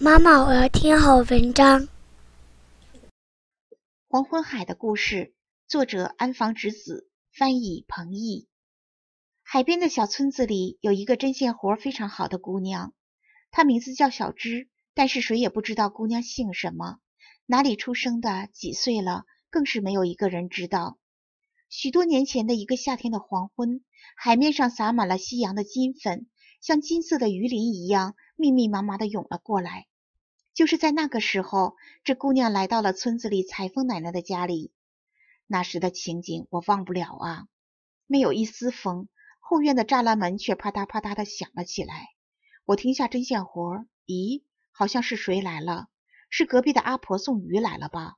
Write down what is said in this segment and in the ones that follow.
妈妈，我要听好文章。《黄昏海的故事》，作者安房直子，翻译彭懿。海边的小村子里有一个针线活非常好的姑娘，她名字叫小枝，但是谁也不知道姑娘姓什么、哪里出生的、几岁了，更是没有一个人知道。许多年前的一个夏天的黄昏，海面上洒满了夕阳的金粉。像金色的鱼鳞一样，密密麻麻的涌了过来。就是在那个时候，这姑娘来到了村子里裁缝奶奶的家里。那时的情景我忘不了啊！没有一丝风，后院的栅栏门却啪嗒啪嗒的响了起来。我停下针线活，咦，好像是谁来了？是隔壁的阿婆送鱼来了吧？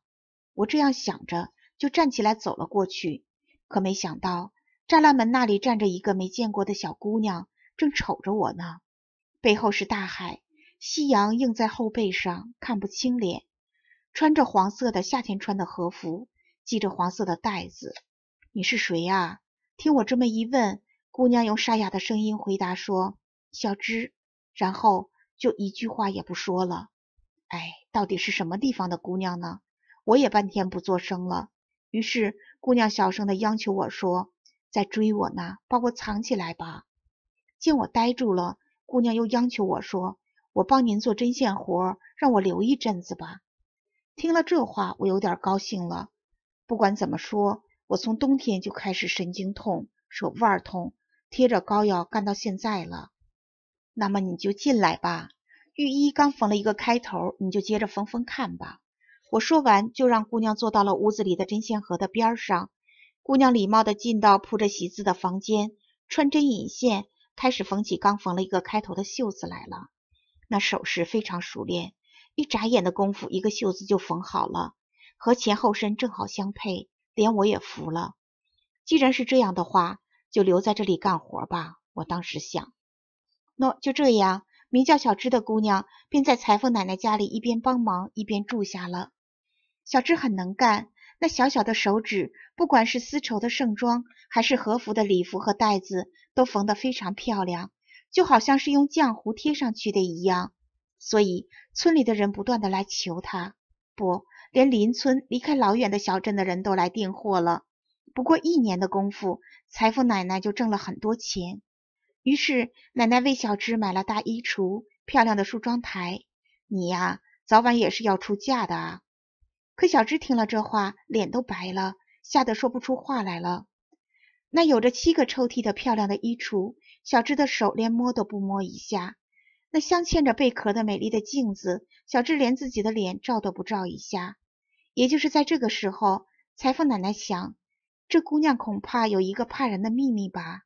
我这样想着，就站起来走了过去。可没想到，栅栏门那里站着一个没见过的小姑娘。正瞅着我呢，背后是大海，夕阳映在后背上，看不清脸。穿着黄色的夏天穿的和服，系着黄色的带子。你是谁呀？听我这么一问，姑娘用沙哑的声音回答说：“小枝。”然后就一句话也不说了。哎，到底是什么地方的姑娘呢？我也半天不作声了。于是姑娘小声的央求我说：“在追我呢，把我藏起来吧。”见我呆住了，姑娘又央求我说：“我帮您做针线活，让我留一阵子吧。”听了这话，我有点高兴了。不管怎么说，我从冬天就开始神经痛、手腕痛，贴着膏药干到现在了。那么你就进来吧。御医刚缝了一个开头，你就接着缝缝看吧。我说完，就让姑娘坐到了屋子里的针线盒的边上。姑娘礼貌地进到铺着席子的房间，穿针引线。开始缝起，刚缝了一个开头的袖子来了。那手势非常熟练，一眨眼的功夫，一个袖子就缝好了，和前后身正好相配，连我也服了。既然是这样的话，就留在这里干活吧。我当时想，喏，就这样。名叫小芝的姑娘便在裁缝奶奶家里一边帮忙一边住下了。小芝很能干，那小小的手指，不管是丝绸的盛装，还是和服的礼服和带子。都缝得非常漂亮，就好像是用浆糊贴上去的一样，所以村里的人不断的来求她，不，连邻村离开老远的小镇的人都来订货了。不过一年的功夫，财富奶奶就挣了很多钱，于是奶奶为小芝买了大衣橱、漂亮的梳妆台。你呀，早晚也是要出嫁的啊。可小芝听了这话，脸都白了，吓得说不出话来了。那有着七个抽屉的漂亮的衣橱，小智的手连摸都不摸一下；那镶嵌着贝壳的美丽的镜子，小智连自己的脸照都不照一下。也就是在这个时候，裁缝奶奶想，这姑娘恐怕有一个怕人的秘密吧。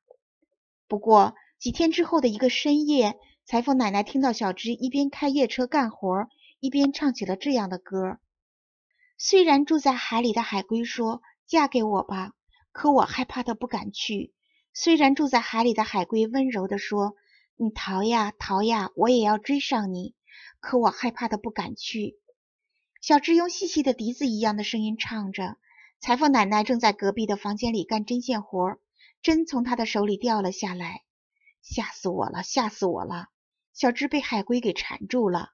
不过几天之后的一个深夜，裁缝奶奶听到小智一边开夜车干活，一边唱起了这样的歌：“虽然住在海里的海龟说，嫁给我吧。”可我害怕的不敢去，虽然住在海里的海龟温柔地说：“你逃呀逃呀，我也要追上你。”可我害怕的不敢去。小智用细细的笛子一样的声音唱着。裁缝奶奶正在隔壁的房间里干针线活，针从她的手里掉了下来，吓死我了，吓死我了！小智被海龟给缠住了。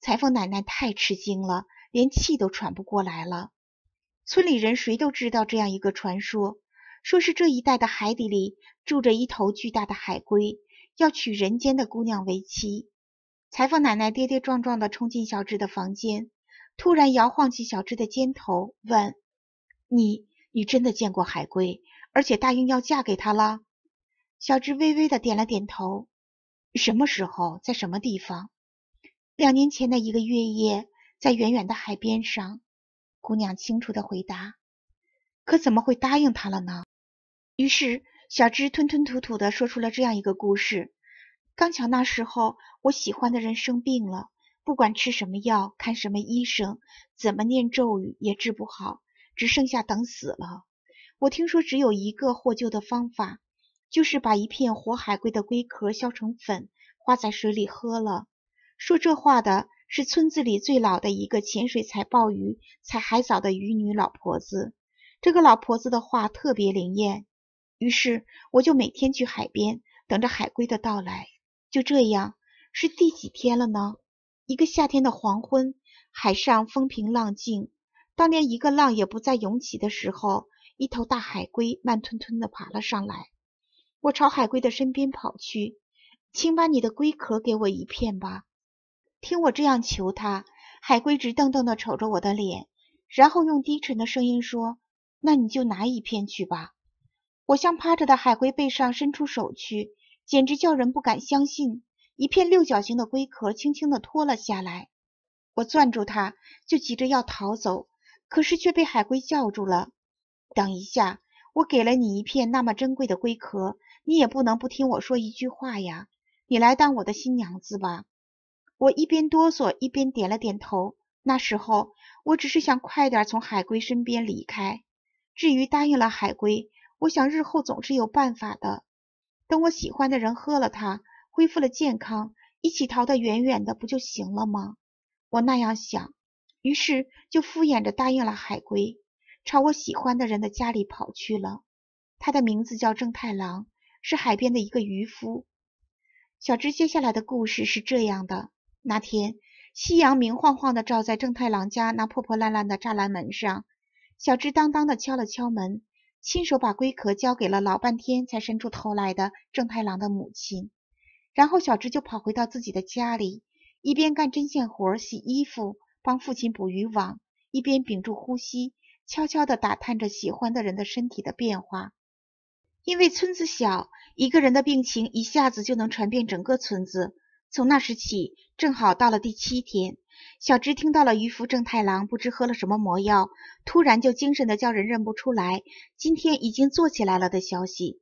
裁缝奶奶太吃惊了，连气都喘不过来了。村里人谁都知道这样一个传说：说是这一带的海底里住着一头巨大的海龟，要娶人间的姑娘为妻。裁缝奶奶跌跌撞撞地冲进小智的房间，突然摇晃起小智的肩头，问：“你，你真的见过海龟，而且答应要嫁给他了？”小智微微地点了点头。什么时候，在什么地方？两年前的一个月夜，在远远的海边上。姑娘清楚的回答，可怎么会答应他了呢？于是小芝吞吞吐吐地说出了这样一个故事：刚巧那时候我喜欢的人生病了，不管吃什么药、看什么医生、怎么念咒语也治不好，只剩下等死了。我听说只有一个获救的方法，就是把一片活海龟的龟壳削成粉，化在水里喝了。说这话的。是村子里最老的一个潜水采鲍鱼、采海藻的渔女老婆子。这个老婆子的话特别灵验，于是我就每天去海边等着海龟的到来。就这样，是第几天了呢？一个夏天的黄昏，海上风平浪静，当连一个浪也不再涌起的时候，一头大海龟慢吞吞地爬了上来。我朝海龟的身边跑去，请把你的龟壳给我一片吧。听我这样求他，海龟直瞪瞪的瞅着我的脸，然后用低沉的声音说：“那你就拿一片去吧。”我向趴着的海龟背上伸出手去，简直叫人不敢相信。一片六角形的龟壳轻轻的脱了下来。我攥住它，就急着要逃走，可是却被海龟叫住了。“等一下，我给了你一片那么珍贵的龟壳，你也不能不听我说一句话呀。你来当我的新娘子吧。”我一边哆嗦一边点了点头。那时候我只是想快点从海龟身边离开。至于答应了海龟，我想日后总是有办法的。等我喜欢的人喝了它，恢复了健康，一起逃得远远的不就行了吗？我那样想，于是就敷衍着答应了海龟，朝我喜欢的人的家里跑去了。他的名字叫正太郎，是海边的一个渔夫。小芝接下来的故事是这样的。那天，夕阳明晃晃的照在正太郎家那破破烂烂的栅栏门上，小智当当的敲了敲门，亲手把龟壳交给了老半天才伸出头来的正太郎的母亲，然后小智就跑回到自己的家里，一边干针线活、洗衣服、帮父亲捕渔网，一边屏住呼吸，悄悄地打探着喜欢的人的身体的变化。因为村子小，一个人的病情一下子就能传遍整个村子。从那时起，正好到了第七天，小芝听到了渔夫正太郎不知喝了什么魔药，突然就精神的叫人认不出来。今天已经坐起来了的消息。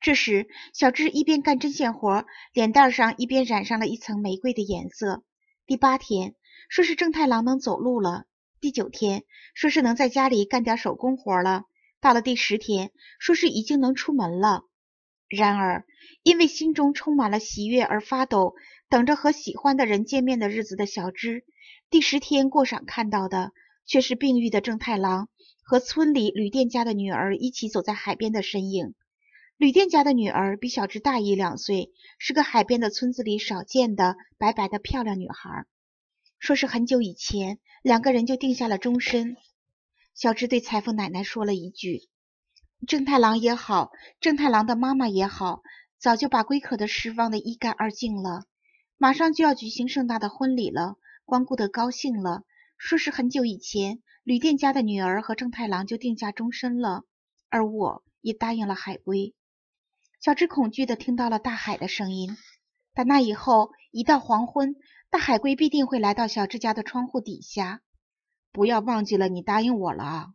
这时，小芝一边干针线活，脸蛋上一边染上了一层玫瑰的颜色。第八天，说是正太郎能走路了；第九天，说是能在家里干点手工活了；到了第十天，说是已经能出门了。然而，因为心中充满了喜悦而发抖，等着和喜欢的人见面的日子的小枝，第十天过晌看到的却是病愈的正太郎和村里旅店家的女儿一起走在海边的身影。旅店家的女儿比小枝大一两岁，是个海边的村子里少见的白白的漂亮女孩。说是很久以前，两个人就定下了终身。小芝对裁缝奶奶说了一句。正太郎也好，正太郎的妈妈也好，早就把龟壳的事忘得一干二净了。马上就要举行盛大的婚礼了，光顾得高兴了，说是很久以前旅店家的女儿和正太郎就定下终身了，而我也答应了海龟。小智恐惧地听到了大海的声音。打那以后，一到黄昏，大海龟必定会来到小智家的窗户底下。不要忘记了，你答应我了啊！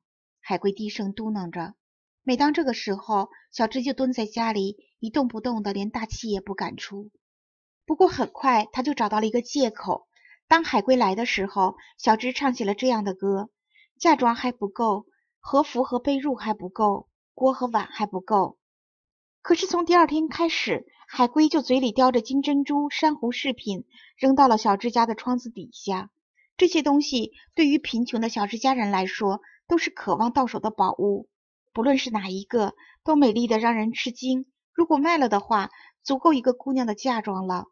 海龟低声嘟囔着。每当这个时候，小芝就蹲在家里一动不动的，连大气也不敢出。不过很快，他就找到了一个借口。当海龟来的时候，小芝唱起了这样的歌：嫁妆还不够，和服和被褥还不够，锅和碗还不够。可是从第二天开始，海龟就嘴里叼着金珍珠、珊瑚饰品，扔到了小芝家的窗子底下。这些东西对于贫穷的小芝家人来说，都是渴望到手的宝物。不论是哪一个，都美丽的让人吃惊。如果卖了的话，足够一个姑娘的嫁妆了。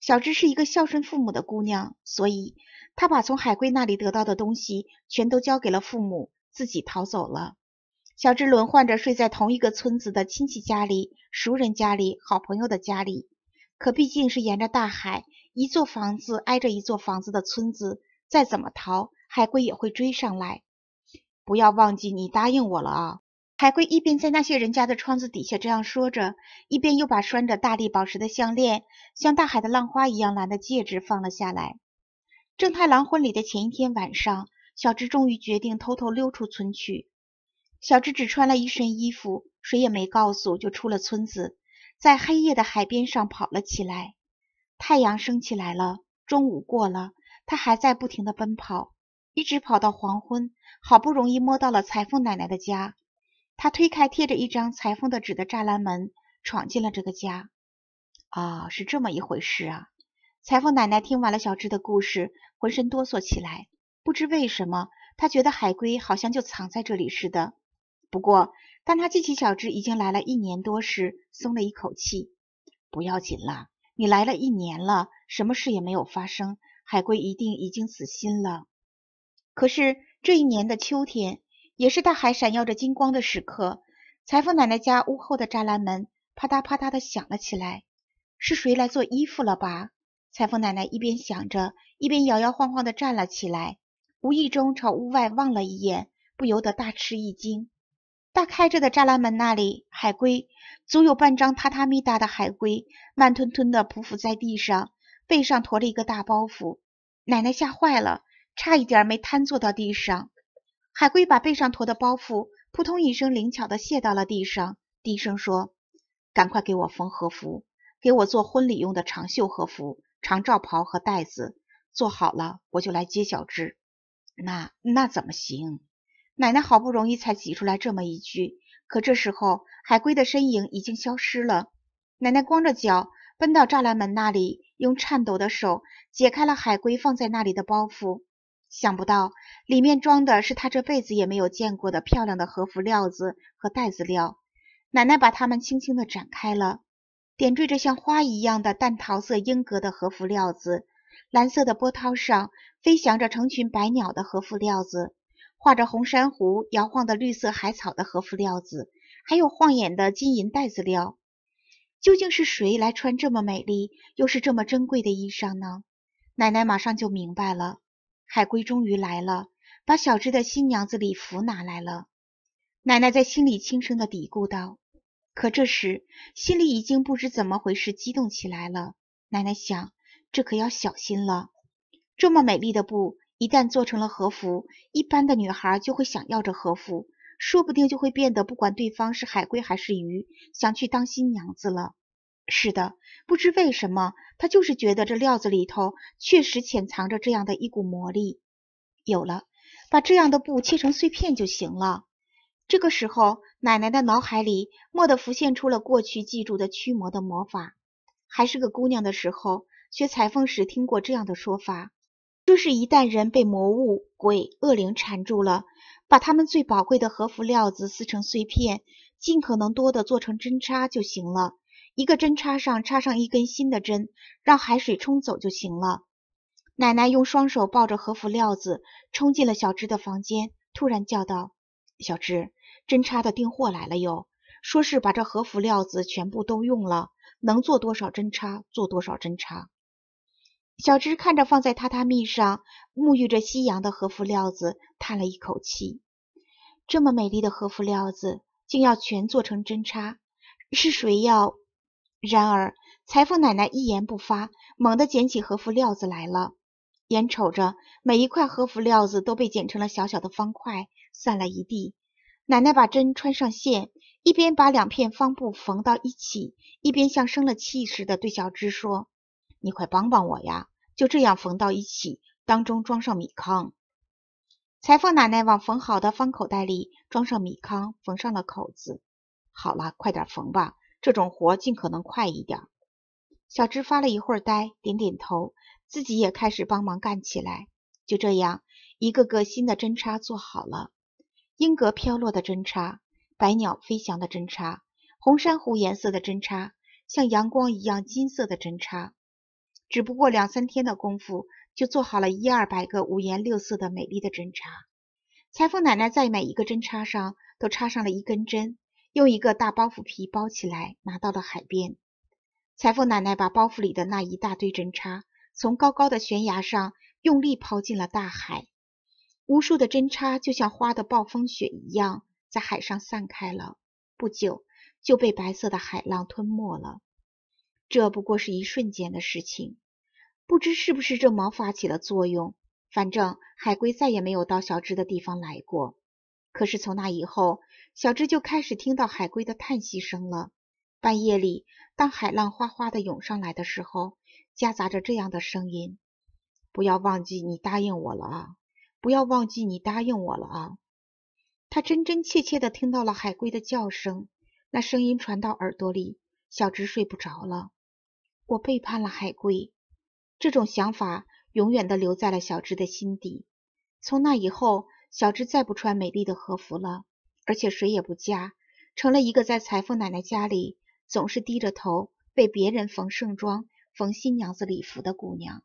小芝是一个孝顺父母的姑娘，所以她把从海龟那里得到的东西全都交给了父母，自己逃走了。小芝轮换着睡在同一个村子的亲戚家里、熟人家里、好朋友的家里。可毕竟是沿着大海，一座房子挨着一座房子的村子，再怎么逃，海龟也会追上来。不要忘记，你答应我了啊！海龟一边在那些人家的窗子底下这样说着，一边又把拴着大力宝石的项链，像大海的浪花一样蓝的戒指放了下来。正太郎婚礼的前一天晚上，小智终于决定偷偷溜出村去。小智只穿了一身衣服，谁也没告诉，就出了村子，在黑夜的海边上跑了起来。太阳升起来了，中午过了，他还在不停的奔跑。一直跑到黄昏，好不容易摸到了裁缝奶奶的家。他推开贴着一张裁缝的纸的栅栏门，闯进了这个家。啊，是这么一回事啊！裁缝奶奶听完了小智的故事，浑身哆嗦起来。不知为什么，她觉得海龟好像就藏在这里似的。不过，当她记起小智已经来了一年多时，松了一口气。不要紧了，你来了一年了，什么事也没有发生，海龟一定已经死心了。可是这一年的秋天，也是大海闪耀着金光的时刻。裁缝奶奶家屋后的栅栏门啪嗒啪嗒的响了起来，是谁来做衣服了吧？裁缝奶奶一边想着，一边摇摇晃晃的站了起来，无意中朝屋外望了一眼，不由得大吃一惊。大开着的栅栏门那里，海龟足有半张榻榻米大的海龟，慢吞吞的匍匐在地上，背上驮着一个大包袱。奶奶吓坏了。差一点没瘫坐到地上，海龟把背上驮的包袱扑通一声灵巧的卸到了地上，低声说：“赶快给我缝和服，给我做婚礼用的长袖和服、长罩袍和带子，做好了我就来接小智。那那怎么行？奶奶好不容易才挤出来这么一句，可这时候海龟的身影已经消失了。奶奶光着脚奔到栅栏门那里，用颤抖的手解开了海龟放在那里的包袱。想不到里面装的是他这辈子也没有见过的漂亮的和服料子和袋子料。奶奶把它们轻轻的展开了，点缀着像花一样的淡桃色英格的和服料子，蓝色的波涛上飞翔着成群白鸟的和服料子，画着红珊瑚摇晃的绿色海草的和服料子，还有晃眼的金银袋子料。究竟是谁来穿这么美丽又是这么珍贵的衣裳呢？奶奶马上就明白了。海龟终于来了，把小智的新娘子礼服拿来了。奶奶在心里轻声的嘀咕道：“可这时心里已经不知怎么回事激动起来了。”奶奶想，这可要小心了。这么美丽的布，一旦做成了和服，一般的女孩就会想要着和服，说不定就会变得不管对方是海龟还是鱼，想去当新娘子了。是的，不知为什么，他就是觉得这料子里头确实潜藏着这样的一股魔力。有了，把这样的布切成碎片就行了。这个时候，奶奶的脑海里蓦地浮现出了过去记住的驱魔的魔法。还是个姑娘的时候，学裁缝时听过这样的说法：就是一旦人被魔物、鬼、恶灵缠住了，把他们最宝贵的和服料子撕成碎片，尽可能多的做成针插就行了。一个针插上插上一根新的针，让海水冲走就行了。奶奶用双手抱着和服料子，冲进了小芝的房间，突然叫道：“小芝，针插的订货来了哟！说是把这和服料子全部都用了，能做多少针插做多少针插。”小芝看着放在榻榻米上沐浴着夕阳的和服料子，叹了一口气：“这么美丽的和服料子，竟要全做成针插，是谁要？”然而，裁缝奶奶一言不发，猛地捡起和服料子来了。眼瞅着每一块和服料子都被剪成了小小的方块，散了一地。奶奶把针穿上线，一边把两片方布缝到一起，一边像生了气似的对小芝说：“你快帮帮我呀！就这样缝到一起，当中装上米糠。”裁缝奶奶往缝好的方口袋里装上米糠，缝上了口子。好了，快点缝吧。这种活尽可能快一点。小芝发了一会儿呆，点点头，自己也开始帮忙干起来。就这样，一个个新的针插做好了：莺格飘落的针插，百鸟飞翔的针插，红珊瑚颜色的针插，像阳光一样金色的针插。只不过两三天的功夫，就做好了一二百个五颜六色的美丽的针插。裁缝奶奶在每一个针插上都插上了一根针。用一个大包袱皮包起来，拿到了海边。裁缝奶奶把包袱里的那一大堆针插，从高高的悬崖上用力抛进了大海。无数的针插就像花的暴风雪一样，在海上散开了，不久就被白色的海浪吞没了。这不过是一瞬间的事情。不知是不是这毛发起了作用，反正海龟再也没有到小枝的地方来过。可是从那以后，小智就开始听到海龟的叹息声了。半夜里，当海浪哗哗的涌上来的时候，夹杂着这样的声音：“不要忘记你答应我了啊！不要忘记你答应我了啊！”他真真切切的听到了海龟的叫声，那声音传到耳朵里，小智睡不着了。我背叛了海龟，这种想法永远的留在了小智的心底。从那以后，小芝再不穿美丽的和服了，而且水也不加，成了一个在裁缝奶奶家里总是低着头被别人缝盛装、缝新娘子礼服的姑娘。